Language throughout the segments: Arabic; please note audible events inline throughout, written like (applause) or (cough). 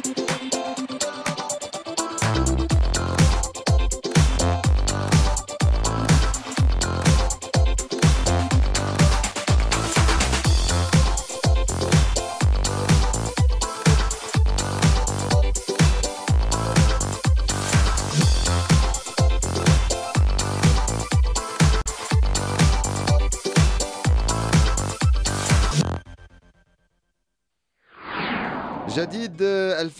Thank you.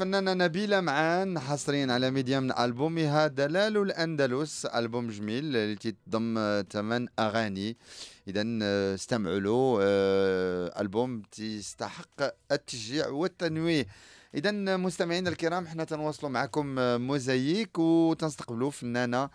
الفنانة نبيلة معان حصريا على ميديا من ألبومها دلال الأندلس ألبوم جميل التي تضم ثمان أغاني إذا آه، استمعوا له آه، ألبوم تستحق التشجيع والتنويه اذا مستمعينا الكرام حنا تنواصلوا معكم آه، موزايك وتنستقبلوا فنانه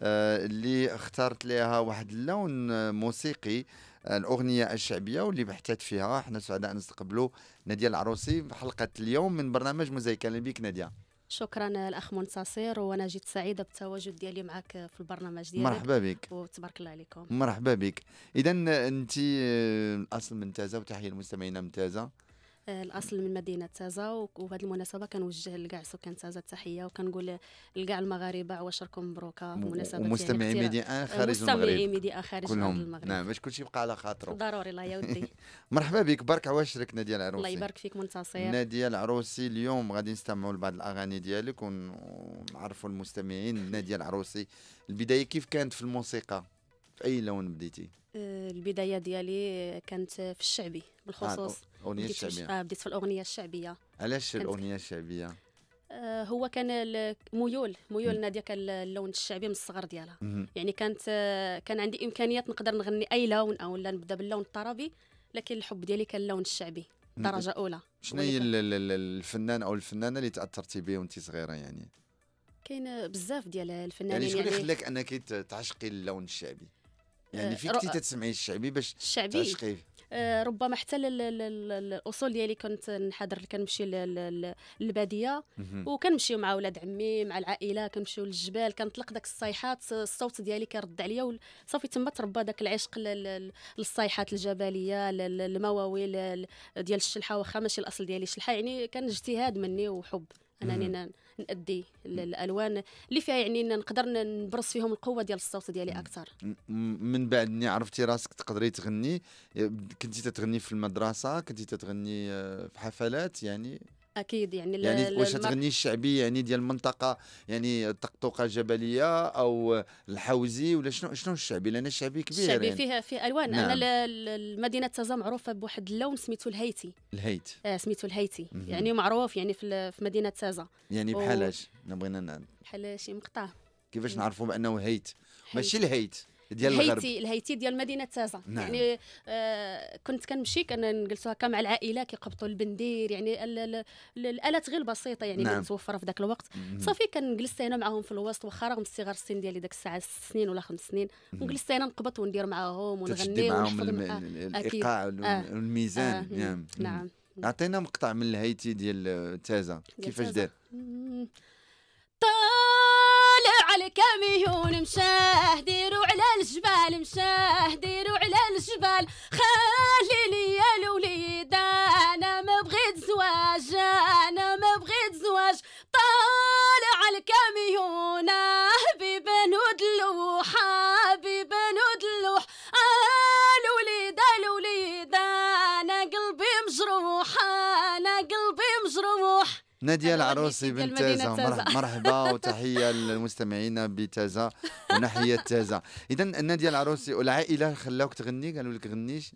آه، اللي اختارت لها واحد اللون آه، موسيقي الاغنيه الشعبيه واللي بحثت فيها حنا سعداء نستقبلوا ناديه العروسي في حلقه اليوم من برنامج موزايك اهلا بك ناديه شكرا الاخ منتصر وانا جيت سعيده بالتواجد ديالي معك في البرنامج ديالك مرحبا بك وتبارك الله عليكم مرحبا بك اذا انت الاصل من تازه وتحيه المستمعين من تازه الاصل من مدينه تازا وبهذه المناسبه كنوجه لكاع سكان تازا التحيه وكنقول لكاع المغاربه عواشركم مبروكه بمناسبه ومستمعي ميديا خارج المغرب مستمعي ميديا خارج كلهم. المغرب نعم باش كلشي يبقى على خاطره (laughs) ضروري الله يودي (laughs) مرحبا بك برك عواشرك ناديه العروسي الله يبارك فيك منتصر ناديه العروسي اليوم غادي نستمعوا لبعض الاغاني ديالك ونعرفوا المستمعين ناديه العروسي البدايه كيف كانت في الموسيقى في اي لون بديتي آه، البدايه ديالي كانت في الشعبي بالخصوص آه الاغنيه الشعبيه اه بديت في الاغنيه الشعبيه علاش الاغنيه الشعبيه آه، هو كان ميول ميولنا ديال اللون الشعبي من الصغر ديالها يعني كانت آه، كان عندي امكانيات نقدر نغني اي لون او لا نبدا باللون الطربي لكن الحب ديالي كان اللون الشعبي درجه اولى شنو هي الفنان او الفنانه اللي تاثرتي به وانت صغيره يعني كاين بزاف ديال الفنانين يعني شنو اللي يعني خلاك انك تعشقي اللون الشعبي يعني آه، فيك انت تسمعي الشعبي باش الشعبي تعشقي آه، ربما حتى الاصول ديالي كنت نحضر كنمشي للباديه وكنمشيو مع ولاد عمي مع العائله كنمشيو للجبال كنطلق داك الصيحات الصوت ديالي كيرد عليا صافي تما تربى داك العشق للصيحات الجبليه المواويل ديال الشلحه واخا ماشي الاصل ديالي الشلحه يعني كان اجتهاد مني وحب انني نأدي الالوان اللي فيها يعني نقدر نبرز فيهم القوه ديال الصوت ديالي اكثر من بعد ني عرفتي راسك تقدري تغني كنتي تتغني في المدرسه كنتي تتغني آه، في حفلات يعني اكيد يعني يعني واش تغني الشعبي يعني ديال المنطقه يعني طقطوقه جبليه او الحوزي ولا شنو شنو الشعبي لان الشعبي كبير الشعبي يعني. فيه فيه الوان أيوة، نعم. انا مدينه تازا معروفه بواحد اللون سميتو الهيتي الهيت اه سميتو الهيتي مم. يعني معروف يعني في, في مدينه تازا يعني بحالاش و... بغينا بحال شي مقطع كيفاش يعني نعرفوا بانه هيت ماشي الهيت ديال الهيتي الغرب الهيتي ديال مدينه تازا نعم. يعني آه كنت كنمشي كنجلسوا هكا مع العائله كيقبطوا البندير يعني الالات غير بسيطه يعني نعم. متوفره في ذاك الوقت صافي كنجلس انا معاهم في الوسط واخا رغم الصغار السن ديالي ديك الساعه ست سنين ولا خمس سنين ونجلس انا نقبط وندير معاهم ونغني معاهم آه، الايقاع آه. والميزان آه. نعم نعم عطينا مقطع من الهيتي ديال آه، تازا كيفاش دار على كاميون مشاه ديروا على الجبال مشاه ديروا على الجبال خليني يا لولي نادية العروسي بنت تازة (laughs) مرحبا وتحية للمستمعين بتازة وناحية تازة إذا نادية العروسي والعائلة خلاوك تغني قالوا لك غنيش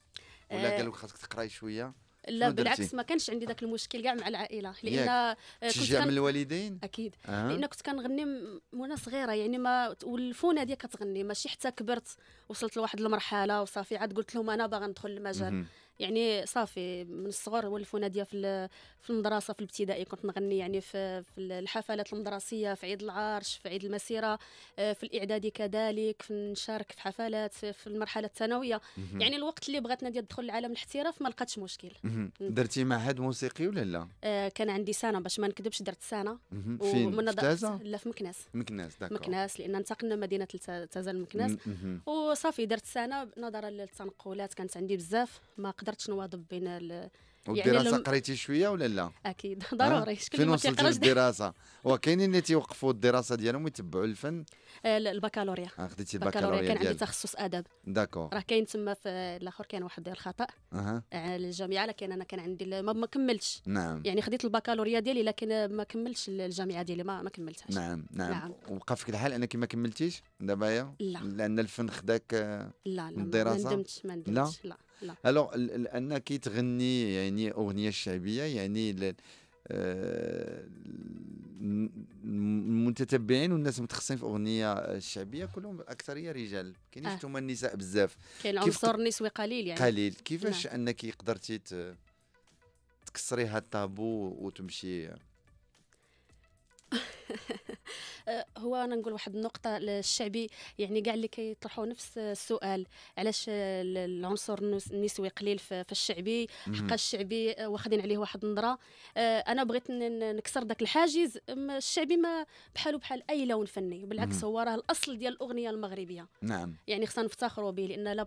ولا آه. قالوا لك خاصك تقراي شوية لا بالعكس ما كانش عندي ذاك المشكل كاع مع العائله لان تشجع من الوالدين اكيد آه. لان كنت كنغني وانا صغيره يعني ما والفونه ديالي كتغني ماشي حتى كبرت وصلت لواحد المرحله وصافي عاد قلت لهم انا باغا ندخل المجال يعني صافي من الصغر ولفوا ناديه في في المدرسه في الابتدائي كنت نغني يعني في في الحفلات المدرسيه في عيد العرش في عيد المسيره آه، في الاعدادي كذلك في نشارك في حفلات في المرحله الثانويه يعني الوقت اللي بغات ناديه تدخل لعالم الاحتراف ما لقاتش مشكل درتي معهد موسيقي ولا لا آه، كان عندي سنه باش ما نكذبش درت سنه ومن في لا في مكناس مكناس داكور مكناس لان انتقلنا مدينه تزال مكناس وصافي درت سنه نظرا للتنقلات كانت عندي بزاف ما قدرت قدرتش نواظب بين ال... يعني والدراسه الدراسه لم... قريتي شويه ولا لا اكيد ضروري شكون فين وصلتي للدراسه وكاينين اللي تيوقفوا الدراسه ديالهم ويتبعوا الفن آه، البكالوريا آه خديتي البكالوريا كان عندي تخصص ادب داكور راه كاين تما في الاخر كان واحد الخطا أه. على الجامعه لكن انا كان عندي ما, ما كملتش نعم يعني خديت البكالوريا ديالي لكن ما كملتش الجامعه ديالي ما, ما كملتهاش نعم نعم, نعم. وبقى في الحال انك ما كملتيش دابا لا لان الفن خداك آه، لا لا الدراسه ما ندمتش ما ندمتش لا, لا. الوغ انك تغني يعني اغنيه شعبيه يعني آه، المتتبعين والناس متخصصين في اغنيه الشعبيه كلهم اكثريه رجال كاينين آه. هما النساء بزاف كاين عنصر نسوي قليل يعني قليل كيفاش نعم. انك قدرتي تكسري هذا الطابو وتمشي (laughs) هو انا نقول واحد النقطه للشعبي يعني كاع اللي كيطرحوا نفس السؤال علاش العنصر النسوي قليل في الشعبي حق الشعبي واخدين عليه واحد النظره آه، انا بغيت نكسر ذاك الحاجز الشعبي ما بحاله بحال اي لون فني بالعكس هو راه الاصل ديال الاغنيه المغربيه نعم يعني خصنا نفتخروا به لان لا,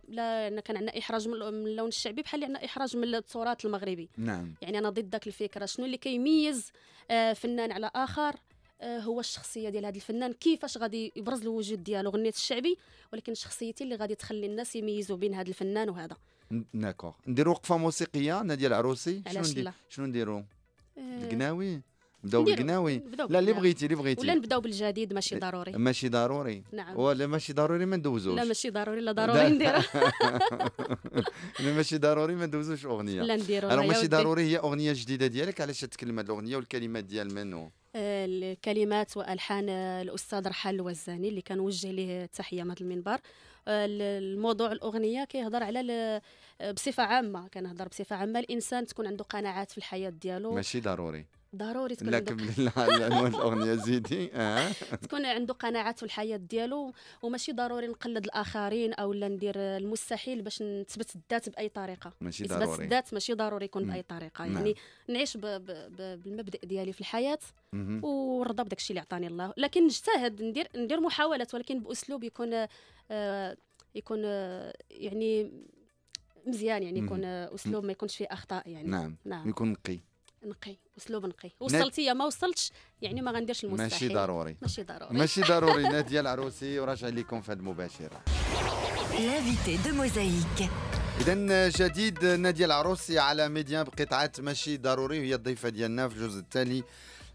لا كان عندنا احراج من اللون الشعبي بحال اللي عندنا احراج من التراث المغربي نعم يعني انا ضد ذاك الفكره شنو اللي كيميز آه، فنان على اخر آه، هو الشخصيه ديال هذا الفنان كيفاش غادي يبرز الوجود ديالو غنيت الشعبي ولكن شخصيتي اللي غادي تخلي الناس يميزوا بين هذا الفنان وهذا داكوغ ندير وقفه موسيقيه ناديه العروسي شنو ندير شنو نديرو آه، القناوي نبداو بالقناوي لا اللي بغيتي اللي بغيتي ولا نبداو بالجديد ماشي إيه، ضروري ماشي ضروري نعم ولا ماشي ضروري ما ندوزوش لا ماشي ضروري لا ضروري نديرها (laughs) (laughs) لا ماشي ضروري ما ندوزوش اغنيه لا نديرو ماشي ضروري هي اغنيه جديده ديالك علاش تتكلم هذه الاغنيه والكلمات ديال منو الكلمات والحان الاستاذ رحال الوزاني اللي كنوجه ليه التحيه من المنبر الموضوع الاغنيه كيهضر على بصفه عامه كنهضر بصفه عامه الانسان تكون عنده قناعات في الحياه ديالو ماشي ضروري ضروري تكون لكن عنوان (laughs) الاغنيه زيدي آه. (laughs) تكون عنده قناعات في الحياه ديالو وماشي ضروري نقلد الاخرين او لا ندير المستحيل باش نثبت الذات باي طريقه ماشي ضروري اثبات الذات ماشي ضروري يكون باي طريقه مم. نعم. يعني نعيش ب بالمبدا ديالي في الحياه ونرضى بداك الشيء اللي عطاني الله لكن نجتهد ندير ندير محاولات ولكن باسلوب يكون آه، يكون آه، يعني مزيان يعني يكون اسلوب ما يكونش فيه اخطاء يعني نعم, نعم. يكون نقي نقي اسلوب نقي وصلتي ما وصلتش يعني ما غنديرش المستحيل ماشي ضروري ماشي ضروري ماشي ضروري (laughs) ناديه العروسي وراجع لكم في هذه المباشره لافيتي دو موزايك إذا جديد نادية العروسي على ميديا بقطعة ماشي ضروري وهي الضيفة ديالنا في الجزء التالي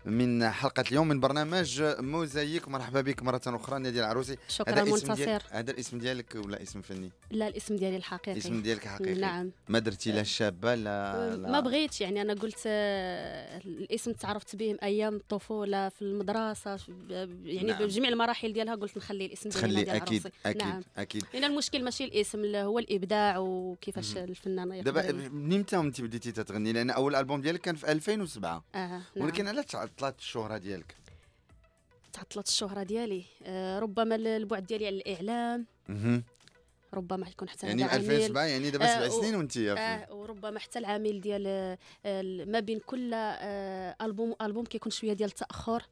من حلقه اليوم من برنامج موزايك مرحبا بك مره اخرى نادي العروسي شكرا هذا منتصر ديال... هذا الاسم ديالك ولا اسم فني لا الاسم ديالي الحقيقي الاسم ديالك حقيقي نعم ما درتي لا شابه لا, لا ما بغيتش يعني انا قلت آه، الاسم تعرفت به ايام الطفوله في المدرسه يعني نعم. بجميع المراحل ديالها قلت نخلي الاسم ديالي تخلي ديال اكيد اكيد نعم. اكيد هنا المشكل ماشي الاسم هو الابداع وكيفاش الفنان دابا من متى انت بديتي تتغني لان اول البوم ديالك كان في 2007 آه. نعم. ولكن علاش تعطلت الشهره ديالك تعطلت الشهره ديالي آه ربما البعد ديالي على الاعلام مه. ربما يكون حتى يعني 2007 يعني دابا آه، سبع آه سنين وانت آه وربما حتى العامل ديال آه، ما بين كل آه، البوم البوم كيكون شويه ديال التاخر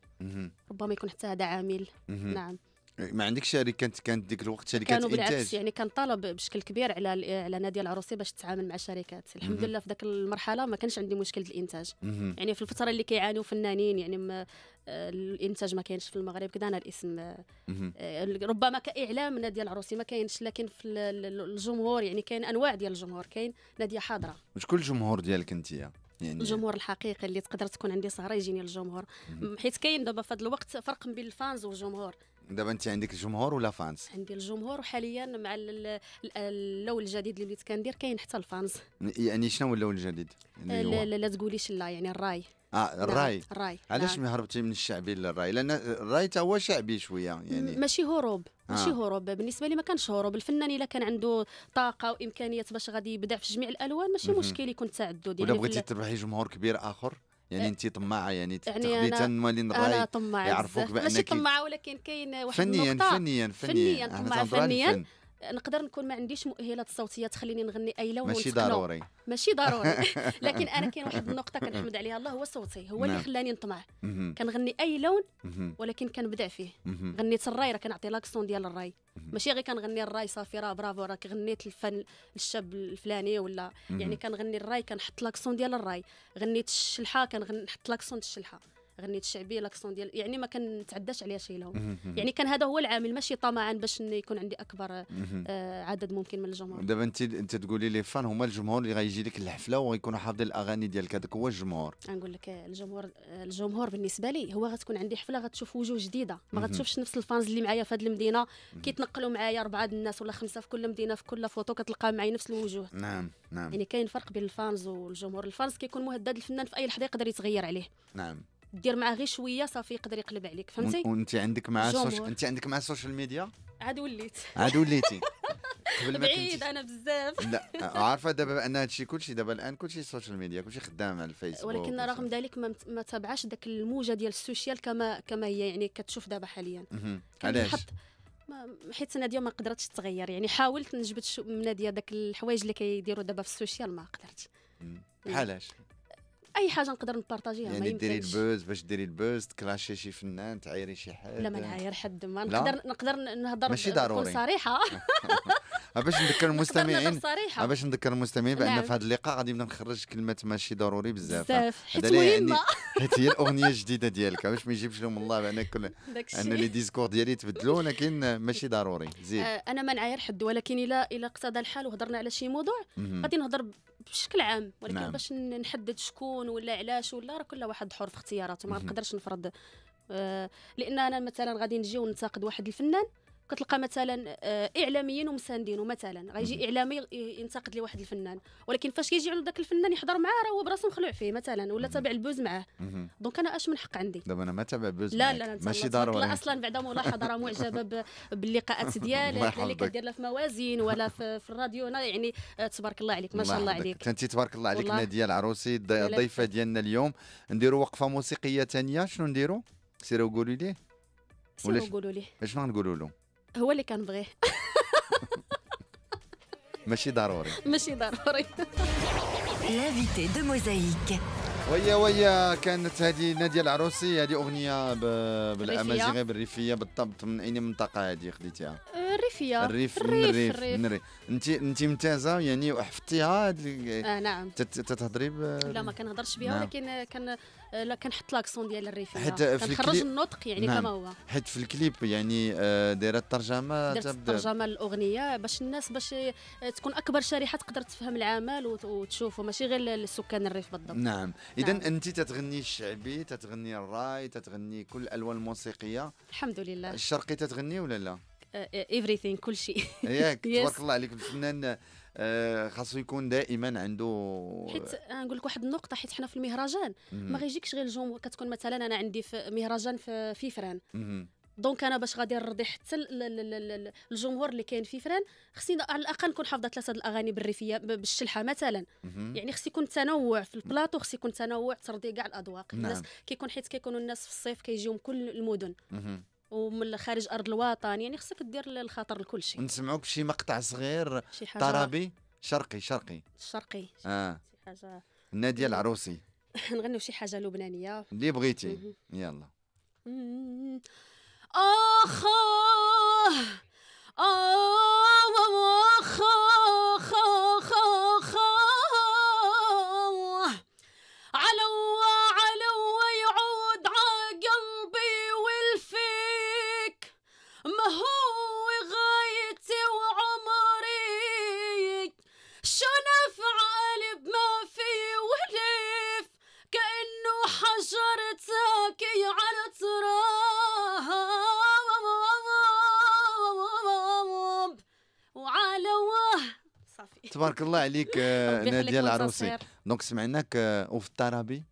ربما يكون حتى هذا عامل نعم ما عندك شركه كانت كانت ديك الوقت شركات كانوا بالعكس يعني كان طلب بشكل كبير على على نادي العروسي باش تتعامل مع شركات الحمد لله في ذاك المرحله ما كانش عندي مشكل الانتاج يعني في الفتره اللي كيعانيو فنانين يعني ما الانتاج ما كاينش في المغرب كذا انا الاسم آه، ربما كاعلام نادي العروسي ما كاينش لكن في الجمهور يعني كاين انواع ديال الجمهور كاين ناديه حاضره شكون الجمهور ديالك انت يعني الجمهور الحقيقي اللي تقدر تكون عندي سهره يجيني الجمهور حيت كاين دابا في هذا الوقت فرق بين الفانز والجمهور دابا انت عندك الجمهور ولا فانز عندي الجمهور وحاليا مع اللون الجديد اللي بديت كندير كاين حتى الفانز يعني شنو هو اللون الجديد يعني لا, لا تقوليش لا يعني الراي اه الراي الراي علاش نعم. هربتي من الشعبي للراي لان الراي تا هو شعبي شويه يعني ماشي هروب ماشي آه. هروب بالنسبه لي ما كانش هروب الفنان الا كان عنده طاقه وامكانيات باش غادي يبدع في جميع الالوان ماشي مشكل يكون تعدد يعني ولا بغيتي تربحي جمهور كبير اخر يعني انت طماعه يعني يعني تنولين الراي انا طماعه يعرفوك بانك ماشي طماعه ولكن كاين واحد فنيا النقطة. فنيا فنيا فنيا طماعه فنيا, فنياً نقدر نكون ما عنديش مؤهلات صوتيه تخليني نغني اي لون ماشي ضروري ماشي ضروري (laughs) لكن انا كاين واحد النقطه كنحمد عليها الله هو صوتي هو اللي نعم. خلاني نطمع كنغني اي لون ولكن كنبدع فيه غنيت الراي راه كنعطي لاكسون ديال الراي ماشي غير كنغني الراي صافي راه برافو راك غنيت الفن الشاب الفلاني ولا يعني كنغني الراي كنحط لاكسون ديال الراي غنيت الشلحه كنحط لاكسون الشلحه غنيت الشعبيه لاكسون ديال يعني ما كنتعداش عليها شي لهم يعني كان هذا هو العامل ماشي طمعا باش يكون عندي اكبر آه عدد ممكن من الجمهور دابا انت انت تقولي لي فان هما الجمهور اللي غيجي لك الحفله وغيكونوا حافظين الاغاني ديالك هذاك هو الجمهور نقول لك آه، الجمهور آه، الجمهور بالنسبه لي هو غتكون عندي حفله غتشوف وجوه جديده ما غتشوفش نفس الفانز اللي معايا في هذه المدينه كيتنقلوا معايا اربعه الناس ولا خمسه في كل مدينه في كل فوتو كتلقى معايا نفس الوجوه نعم نعم يعني كاين فرق بين الفانز والجمهور الفانز كيكون مهدد الفنان في اي لحظه يقدر يتغير عليه نعم دير معاه غير شويه صافي يقدر يقلب عليك فهمتي وانت عندك مع سوش... انت عندك مع السوشيال ميديا عاد وليت عاد وليتي (laughs) قبل ما بعيد انا بزاف لا عارفه دابا ان هادشي كلشي دابا الان كلشي السوشيال ميديا كلشي خدام على الفيسبوك ولكن رغم ذلك ما, ما تابعش الموجه ديال السوشيال كما كما هي يعني كتشوف دابا حاليا علاش حيت ناديه ما قدرتش تغير يعني حاولت نجبد من ناديه داك الحوايج اللي كيديروا دابا في السوشيال ما قدرت بحالاش اي حاجه نقدر نبارطاجيها يعني ديري البوز باش ديري البوز تكلاشي شي فنان تعايري شي حد لا ما نعاير حد ما نقدر نقدر نهضر ماشي ضروري صريحه (laughs) باش نذكر (laughs) المستمعين باش نذكر المستمعين بان نعم. في هذا اللقاء غادي نبدا نخرج كلمه ماشي ضروري بزاف بزاف حيت يعني مهمه (laughs) حيت هي الاغنيه الجديده ديالك باش ما يجيبش لهم الله بان كل ان لي ديسكور ديالي تبدلوا ولكن ماشي ضروري زيد آه، انا ما نعاير حد ولكن الا الا اقتضى الحال وهضرنا على شي موضوع غادي نهضر بشكل عام ولكن نعم. باش نحدد شكون ولا علاش ولا راه كل واحد حر في اختياراته ما نقدرش نفرض آه لان انا مثلا غادي نجي وننتقد واحد الفنان كتلقى مثلا آه، اعلاميين ومساندين مثلا غيجي اعلامي ينتقد لواحد الفنان ولكن فاش كيجي عند ذاك الفنان يحضر معاه راه هو براسو مخلوع فيه مثلا ولا تابع البوز معاه دونك انا اش من حق عندي دابا انا ما تابع بوز لا لا ماشي ضروري لا اصلا بعدا ملاحظه راه معجبه باللقاءات (laughs) ديالك اللي كدير لا في موازين ولا في, الراديو انا يعني آه، تبارك الله عليك ما شاء الله عليك انت تبارك الله عليك ناديه العروسي الضيفه ديالنا اليوم نديروا وقفه موسيقيه ثانيه شنو نديروا سيروا قولوا ليه سيروا قولوا ليه شنو غنقولوا له هو اللي كنبغيه (laughs) ماشي ضروري ماشي ضروري لافيتي دو موزايك ويا ويا كانت هذه نادية العروسي هذه أغنية بالأمازيغية بالريفية بالضبط من اي منطقة هذه خديتيها؟ الريفية آه، الريف الريف الريف أنت أنت ممتازة يعني وحفظتيها آه نعم تتهضري لا ما كنهضرش بها نعم. ولكن كان لا كنحط لاكسون ديال الريف حيت كنخرج النطق يعني نعم. كما هو حيت في الكليب يعني آه، دايره الترجمه تبدا الترجمه للاغنيه باش الناس باش آه، تكون اكبر شريحه تقدر تفهم العمل وتشوفه ماشي غير سكان الريف بالضبط نعم اذا نعم. انت تتغني الشعبي تتغني الراي تتغني كل الالوان الموسيقيه الحمد لله الشرقي تتغني ولا لا ايفريثينغ آه، كل شيء ياك (laughs) تبارك الله عليك الفنان آه، خاصو يكون دائما عنده حيت نقول لك واحد النقطه حيت حنا في المهرجان ما غيجيكش غير الجمهور كتكون مثلا انا عندي في مهرجان في, فيفران دونك انا باش غادي نرضي حتى الجمهور اللي كاين في فران خصني على الاقل نكون حافظه ثلاثه الاغاني بالريفيه بالشلحه مثلا يعني خص يكون تنوع في البلاطو خص يكون تنوع ترضي كاع الاذواق نعم. الناس كيكون حيت كيكونوا الناس في الصيف كيجيهم كل المدن ومن خارج ارض الوطن يعني خصك دير الخطر لكل شيء نسمعوك شي مقطع صغير شي حاجة طربي شرقي شرقي شرقي اه شي حاجه النادي العروسي (laughs) نغنيو شي حاجه لبنانيه اللي بغيتي يلا اخ حكي على التراب وعلى واه صافي تبارك الله عليك ناديه العروسي دونك سمعناك وفي الترابي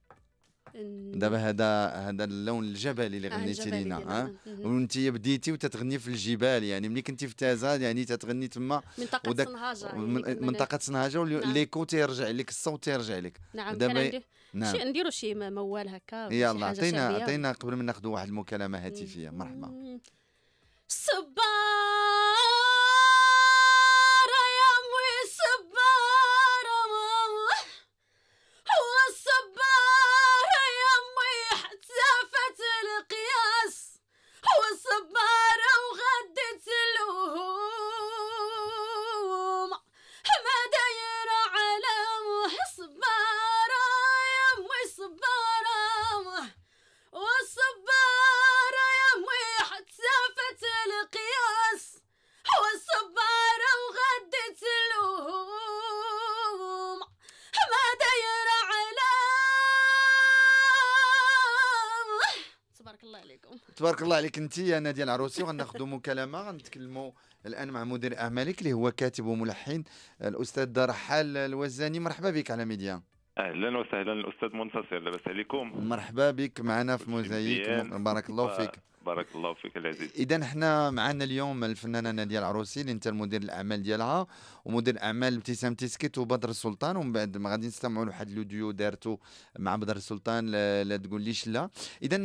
دابا هذا هذا اللون الجبلي اللي آه، غنيتي لينا اه وانت بديتي وتتغني في الجبال يعني ملي كنتي في تازا يعني تتغني تما منطقه ودك يعني منطقه صنهاجه والليكو نعم. تيرجع لك الصوت تيرجع لك نعم دابا نعم شي نديروا شي موال هكا يلا عطينا عطينا قبل ما ناخذ واحد المكالمه هاتفيه مرحبا صباح تبارك الله عليك انت يا ناديه العروسي وغناخذوا مكالمه غنتكلموا الان مع مدير اعمالك اللي هو كاتب وملحن الاستاذ رحال الوزاني مرحبا بك على ميديا اهلا وسهلا الاستاذ منتصر لاباس عليكم مرحبا بك معنا في موزايك بارك الله فيك بارك الله فيك العزيز اذا حنا معنا اليوم الفنانه ناديه العروسي اللي انت المدير الاعمال ديالها ومدير اعمال ابتسام تيسكيت وبدر السلطان ومن بعد ما غادي نستمعوا لواحد لوديو دارته مع بدر السلطان لا تقول ليش لا اذا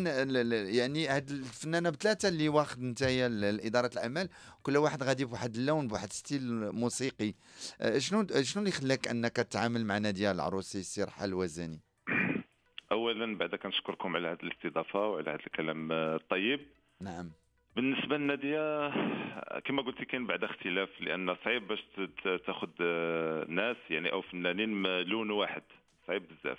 يعني هاد الفنانه بثلاثه اللي واخد انت اداره الاعمال كل واحد غادي بواحد اللون بواحد ستيل موسيقي أه، شنو شنو اللي خلاك انك تتعامل مع ناديه العروسي سير وزني اولا بعدا كنشكركم على هذه الاستضافه وعلى هذا الكلام الطيب نعم بالنسبه للناديه كما قلت كاين بعد اختلاف لان صعيب باش تاخذ آه، ناس يعني او فنانين لون واحد صعيب بزاف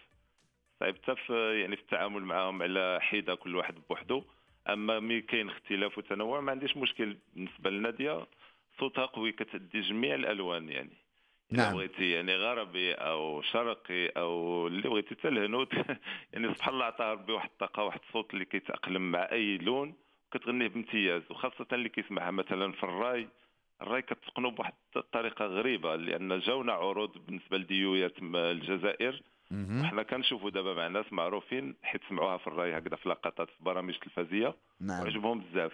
صعيب حتى آه، يعني في التعامل معهم على حيده كل واحد بوحده اما مي كاين اختلاف وتنوع ما عنديش مشكل بالنسبه للناديه صوتها قوي كتأدي جميع الالوان يعني نعم بغيتي يعني غربي او شرقي او اللي بغيتي حتى الهنود (laughs) يعني سبحان الله عطاه ربي واحد الطاقه واحد الصوت اللي كيتاقلم مع اي لون كتغنيه بامتياز وخاصه اللي كيسمعها مثلا في الراي الراي كتقنوا بواحد الطريقه غريبه لان جاونا عروض بالنسبه لديويات الجزائر وحنا كنشوفوا دابا مع ناس معروفين حيت سمعوها في الراي هكذا في لقطات في برامج تلفزيه نعم وعجبهم بزاف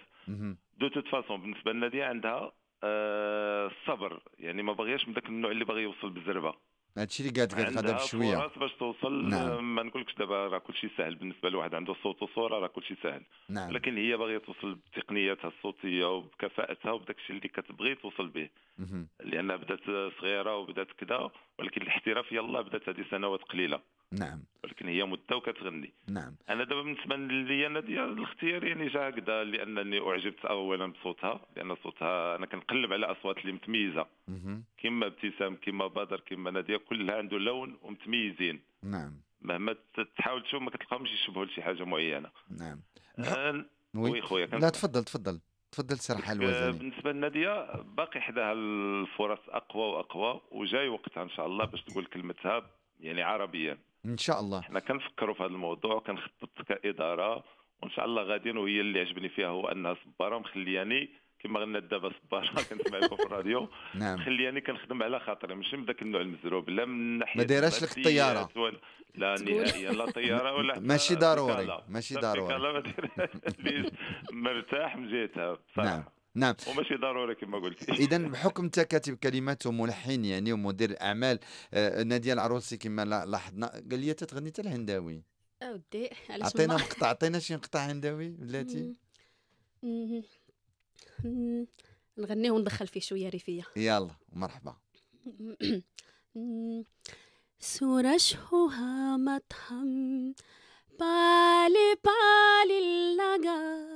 دو توت فاسون بالنسبه لنا دي عندها الصبر آه، يعني ما باغياش من ذاك النوع اللي باغي يوصل بالزربه هادشي اللي قالت قالت غدا بشويه عندها باش توصل نعم. آه، ما نقولكش دابا راه كلشي ساهل بالنسبه لواحد عنده صوت وصوره راه كلشي ساهل نعم. ولكن هي باغيه توصل بتقنياتها الصوتيه وبكفاءتها وبداك الشيء اللي كتبغي توصل به لانها بدات صغيره وبدات كذا ولكن الاحتراف يلا بدات هذه سنوات قليله نعم ولكن هي مده وكتغني نعم انا دابا بالنسبه لي انا ديال الاختيار يعني جا هكذا لانني اعجبت اولا بصوتها لان صوتها انا كنقلب على اصوات اللي متميزه كما ابتسام كما بدر كما ناديه كلها عنده لون ومتميزين نعم مهما تحاول تشوف ما كتلقاهمش يشبهوا لشي حاجه معينه نعم أه، وي خويا لا تفضل تفضل تفضل سرحة أه، حال الوزني بالنسبه لناديه باقي حداها الفرص اقوى واقوى وجاي وقتها ان شاء الله باش تقول كلمتها يعني عربيا ان شاء الله حنا كنفكروا في هذا الموضوع كنخطط كاداره وان شاء الله غاديين وهي اللي عجبني فيها هو انها صباره مخلياني كما قلنا دابا صباره (laughs) كنسمع لكم في الراديو نعم خلياني كنخدم على خاطري ماشي من ذاك النوع المزروب لا من ناحيه ما دايراش لك الطياره لا نهائيا لا طياره ولا (laughs) ماشي ضروري ماشي ضروري (laughs) مرتاح من جهتها نعم نعم وماشي ضروري كما قلت (laughs) اذا بحكم انت كاتب كلمات وملحن يعني ومدير اعمال آه، ناديه العروسي كما لاحظنا قال لي تتغني حتى الهنداوي اودي علاش عطينا مقطع عطينا شي مقطع هنداوي بلاتي نغنيه وندخل فيه شويه ريفيه يلا مرحبا (clears throat) سورة شهوها مطهم بالي بالي لگا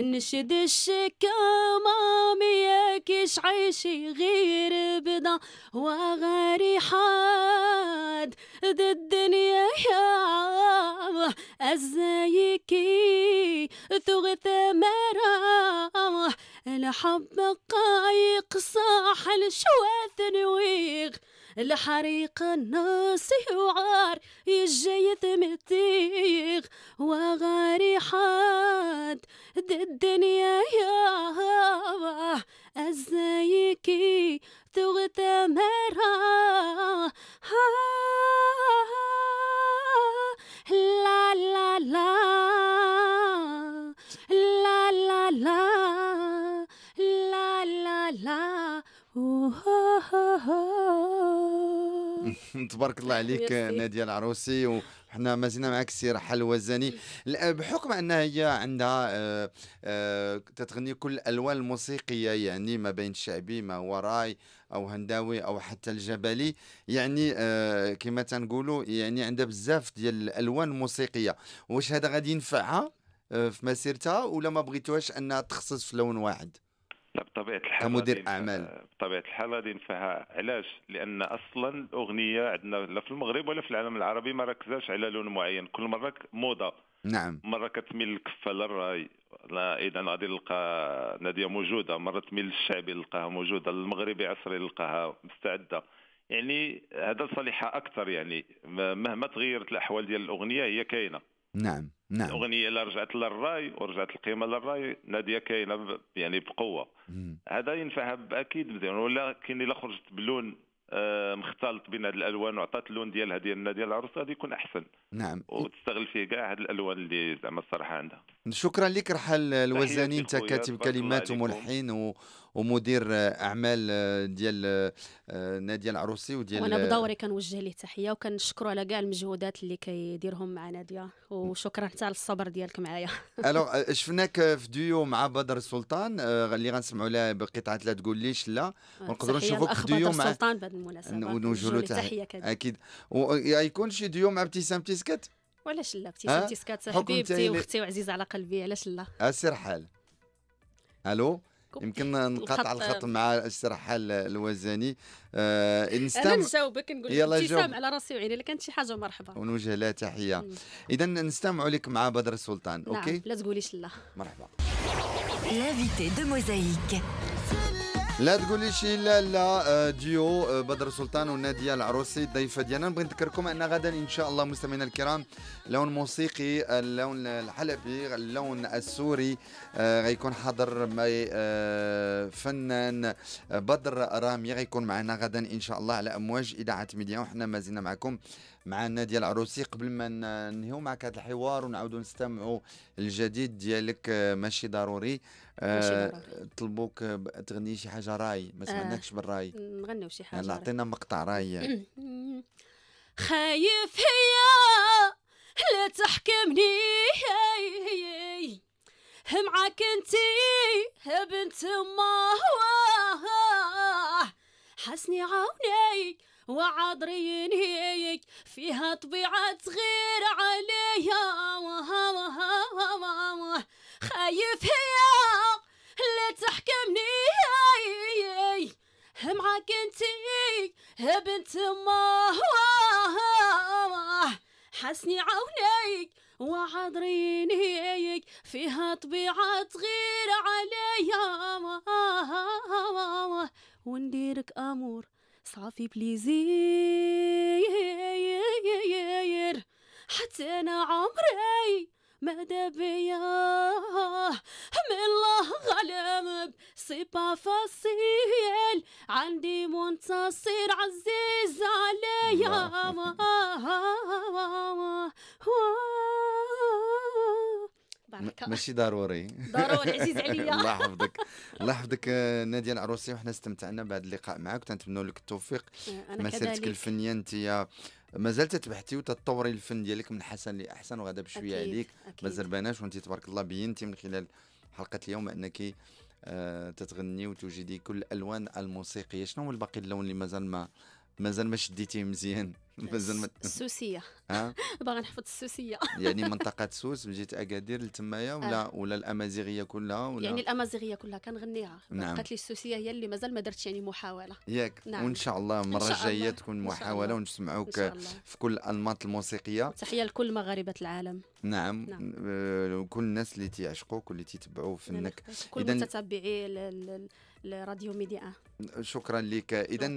نشد الشكامة مياكش عيشي غير بدا وغاري حاد ذا الدنيا يا أزايكي ثغ مرا الحب قايق صاح الشواث نويغ الحريق الناس وعار يجي ثمتي تبارك الله عليك ناديه العروسي وحنا مازلنا معك السي رحال وزاني آه، بحكم انها هي عندها آه، آه، تتغني كل الالوان الموسيقيه يعني ما بين الشعبي ما وراي او هنداوي او حتى الجبلي يعني كما تنقولوا يعني عندها بزاف ديال الالوان الموسيقيه واش هذا غادي ينفعها في مسيرتها ولا ما بغيتوهاش انها تخصص في لون واحد لا بطبيعه الحال كمدير اعمال آه، بطبيعه الحال غادي ينفعها علاش لان اصلا الاغنيه عندنا لا في المغرب ولا في العالم العربي ما ركزاش على لون معين كل مره موضه نعم مره كتميل الكفه للراي اذا غادي نلقى ناديه موجوده مره تميل للشعبي نلقاها موجوده المغربي عصري نلقاها مستعده يعني هذا صالحة اكثر يعني مهما تغيرت الاحوال ديال الاغنيه هي كاينه نعم نعم الاغنيه الا رجعت للراي ورجعت القيمه للراي ناديه كاينه يعني بقوه هذا ينفعها باكيد مزيان ولا كاين الا خرجت بلون آه، مختلط بين هاد الالوان وعطات اللون ديالها ديال الناديه العروس غادي يكون احسن نعم وتستغل فيه كاع هاد الالوان اللي زعما الصراحه عندها شكرا لك رحال الوزاني انت كاتب كلمات وملحن ومدير آه، اعمال آه، ديال آه، نادي العروسي وديال وانا بدوري كنوجه ليه تحيه وكنشكرو على كاع المجهودات اللي كيديرهم مع ناديه وشكرا حتى على الصبر ديالك معايا (laughs) الوغ شفناك في ديو مع بدر سلطان اللي غنسمعوا لها بقطعه لا تقول ليش لا ونقدروا نشوفوك في ديو مع سلطان بهذه المناسبه ونوجه له تحيه اكيد ويكون شي ديو مع ابتسام تيسكت وعلاش لا ابتسامتي سكات حبيبتي واختي وعزيزه على قلبي علاش لا اسير حال الو يمكن نقاطع الخط مع السر حال الوزاني آه نستم... انا نجاوبك نقول يلا ابتسام على راسي وعيني الا كانت شي حاجه مرحبا ونوجه لها تحيه اذا نستمعوا لك مع بدر سلطان نعم. اوكي لا تقوليش لا مرحبا لافيتي دو موزايك لا تقولي شي لا لا آه، ديو آه، بدر سلطان ونادية العروسي الضيفة ديالنا نبغي نذكركم أن غدا إن شاء الله مستمعينا الكرام لون موسيقي اللون آه، الحلبي اللون السوري غيكون حاضر فنان بدر رامي غيكون معنا غدا إن شاء الله على أمواج إذاعة ميديا وحنا مازلنا معكم مع نادية العروسي قبل ما ننهيو معك هذا الحوار ونعاودوا نستمعوا الجديد ديالك آه، آه، ماشي ضروري طلبوك تغني شي حاجه راي ما سمعناكش آه، بالراي نغنيو شي حاجه يعني عطينا مقطع راي (clears throat) خايف هي لا تحكمني معاك انتي بنت ما حسني عاوني وعطرين هيك فيها طبيعة صغير عليا وها وها وها وها خايف هي لا تحكمني معاك انتي بنت ما حسني عونيك وعذرينيك فيها طبيعة غير عليا ونديرك أمور صافي بليزير حتى انا عمري ما بيا من الله غالب بصفة فصيل عندي منتصر عزيز عليا ما (laughs) بارك ماشي ضروري (laughs) ضروري عزيز (laughs) عليا الله يحفظك الله يحفظك آه، ناديه العروسي وحنا استمتعنا بهذا اللقاء معك وتنتمنوا لك التوفيق آه، مسيرتك الفنيه انت مازال تتبحثي وتطوري الفن ديالك من حسن لاحسن وغدا بشويه أكيد. عليك ما زربناش وانت تبارك الله بينتي من خلال حلقه اليوم انك آه تتغني وتوجدي كل الالوان الموسيقيه شنو هو الباقي اللون اللي مازال ما مازال ما شديتيه مزيان (laughs) مازال ما السوسيه ها (laughs) باغا نحفظ السوسيه (laughs) يعني منطقه سوس جيت اكادير لتمايا ولا أه. ولا الامازيغيه كلها ولا يعني الامازيغيه كلها كنغنيها نعم. قالت لي السوسيه هي اللي مازال ما درتش يعني محاوله ياك نعم. وان شاء الله المره الجايه تكون محاوله ونسمعوك في كل الانماط الموسيقيه تحيه لكل مغاربه العالم نعم, نعم. آه كل الناس اللي تيعشقوك واللي تيتبعوا فنك كل متتبعي لراديو ميديا شكرا لك اذا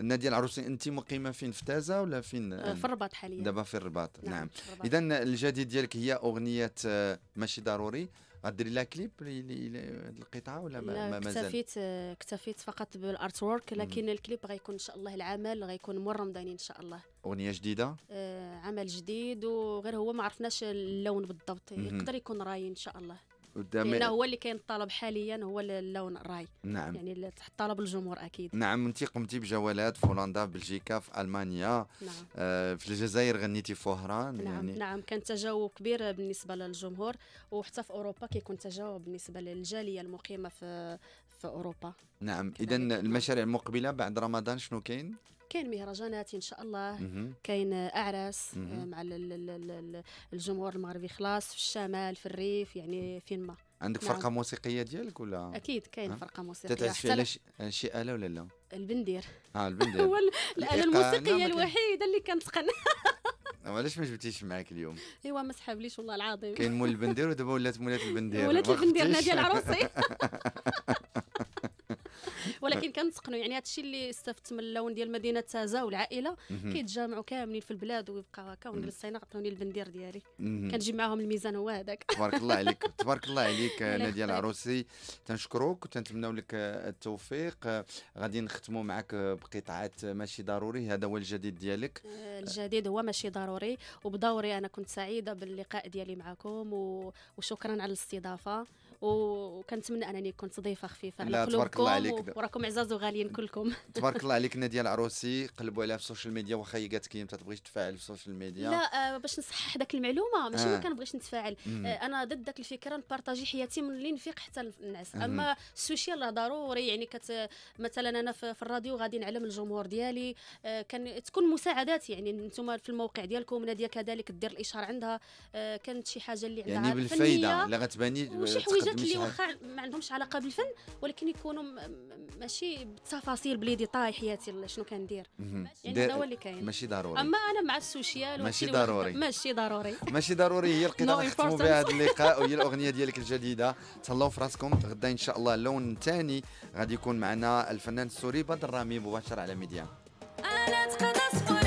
ناديه العروسي انت مقيمه فين في تازه ولا فين آه، في الرباط حاليا دابا في الرباط نعم, نعم. اذا الجديد ديالك هي اغنيه آه، ماشي ضروري غديري لها كليب القطعه ولا ما مازال اكتفيت آه، اكتفيت فقط بالارت وورك لكن الكليب غيكون ان شاء الله العمل غيكون مور رمضاني ان شاء الله اغنيه جديده عمل جديد وغير هو ما عرفناش اللون بالضبط يقدر يكون راي ان شاء الله قدام يعني لانه هو اللي كاين الطلب حاليا هو اللون الراي نعم يعني تحت طلب الجمهور اكيد نعم انت قمتي بجولات في هولندا بلجيكا في المانيا نعم. آه في الجزائر غنيتي في وهران نعم يعني نعم كان تجاوب كبير بالنسبه للجمهور وحتى في اوروبا كيكون تجاوب بالنسبه للجاليه المقيمه في في اوروبا نعم اذا المشاريع المقبله بعد رمضان شنو كاين كاين مهرجانات ان شاء الله كاين اعراس آه، مع الجمهور المغربي خلاص في الشمال في الريف يعني فين ما عندك نعم. فرقه موسيقيه ديالك ولا اكيد كاين فرقه موسيقيه تتعزفي على شي اله ولا لا البندير اه (laughs) البندير هو الاله الموسيقيه نعم، الوحيده اللي كنتقن نعم، علاش ما جبتيش معاك اليوم؟ (laughs) ايوا ما سحابليش والله العظيم كاين مول البندير ودابا ولات مولات البندير ولات البندير ديال العروسي (laughs) ولكن كنتقنوا يعني هذا الشيء اللي استفدت من اللون ديال مدينه تازا والعائله كيتجمعوا كاملين في البلاد ويبقى هكا ونجلس هنا عطوني البندير ديالي كنجيب معاهم الميزان هو هذاك تبارك الله عليك (laughs) تبارك الله عليك ناديه العروسي تنشكروك وتنتمناو لك التوفيق غادي نختموا معك بقطعات ماشي ضروري هذا هو الجديد ديالك آه، الجديد هو ماشي ضروري وبدوري انا كنت سعيده باللقاء ديالي معكم وشكرا على الاستضافه وكنتمنى انني كنت ضيفه خفيفه على قلوبكم وراكم عزاز وغاليين كلكم (laughs) تبارك الله عليك ناديه العروسي قلبوا عليها في السوشيال ميديا واخا هي قالت لك ما تبغيش تفاعل في السوشيال ميديا لا آه باش نصحح ذاك المعلومه ماشي آه. ما كنبغيش نتفاعل آه انا ضد ذاك الفكره نبارطاجي حياتي من اللي نفيق حتى نعس اما السوشيال راه ضروري يعني كت مثلا انا في الراديو غادي نعلم الجمهور ديالي آه كان تكون مساعدات يعني انتم في الموقع ديالكم ناديه كذلك دير الاشهار عندها آه كانت شي حاجه اللي عندها يعني بالفايده اللي غتباني وشي حويجات ولكن اللي واخا ما عندهمش علاقه بالفن ولكن يكونوا ماشي بالتفاصيل بلي طاي حياتي شنو كندير يعني هذا هو اللي كاين ماشي ضروري اما انا مع السوشيال ماشي ضروري ماشي ضروري (laughs) ماشي ضروري هي القضاء نختموا بها هذا (laughs) اللقاء وهي الاغنيه ديالك الجديده تهلاو في راسكم غدا ان شاء الله اللون الثاني غادي يكون معنا الفنان السوري بدر رامي مباشر على ميديا انا تقدر